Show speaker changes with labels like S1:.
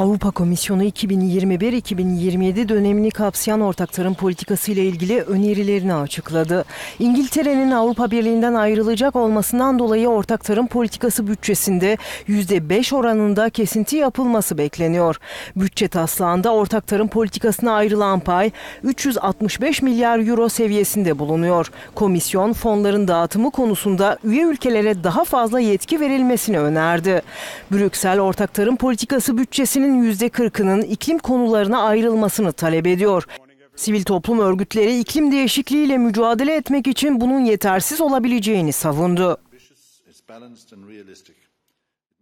S1: Avrupa Komisyonu 2021-2027 dönemini kapsayan ortak tarım politikası ile ilgili önerilerini açıkladı. İngiltere'nin Avrupa Birliği'nden ayrılacak olmasından dolayı ortak tarım politikası bütçesinde %5 oranında kesinti yapılması bekleniyor. Bütçe taslağında ortak tarım politikasına ayrılan pay 365 milyar euro seviyesinde bulunuyor. Komisyon fonların dağıtımı konusunda üye ülkelere daha fazla yetki verilmesini önerdi. Brüksel ortak tarım politikası bütçesinin bütçenin %40'ının iklim konularına ayrılmasını talep ediyor. Sivil toplum örgütleri iklim değişikliğiyle mücadele etmek için bunun yetersiz olabileceğini savundu.